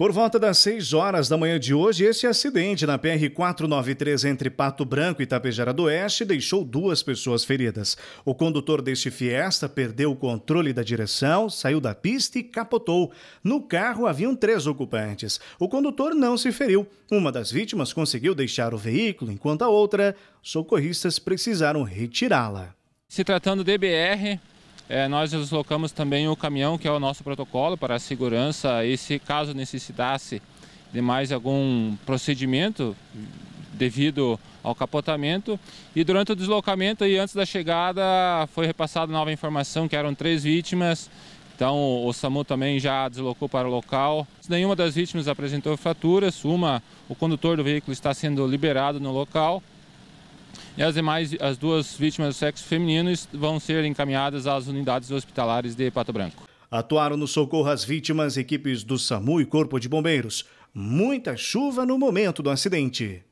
Por volta das 6 horas da manhã de hoje, esse acidente na PR-493 entre Pato Branco e Tapejara do Oeste deixou duas pessoas feridas. O condutor deste Fiesta perdeu o controle da direção, saiu da pista e capotou. No carro haviam três ocupantes. O condutor não se feriu. Uma das vítimas conseguiu deixar o veículo, enquanto a outra, socorristas precisaram retirá-la. Se tratando de BR, é, nós deslocamos também o caminhão, que é o nosso protocolo para a segurança, e se caso necessitasse de mais algum procedimento devido ao capotamento. E durante o deslocamento e antes da chegada foi repassada nova informação que eram três vítimas. Então o SAMU também já deslocou para o local. Nenhuma das vítimas apresentou fraturas. Uma, o condutor do veículo está sendo liberado no local. E as demais, as duas vítimas do sexo feminino vão ser encaminhadas às unidades hospitalares de Pato Branco. Atuaram no socorro às vítimas equipes do SAMU e Corpo de Bombeiros. Muita chuva no momento do acidente.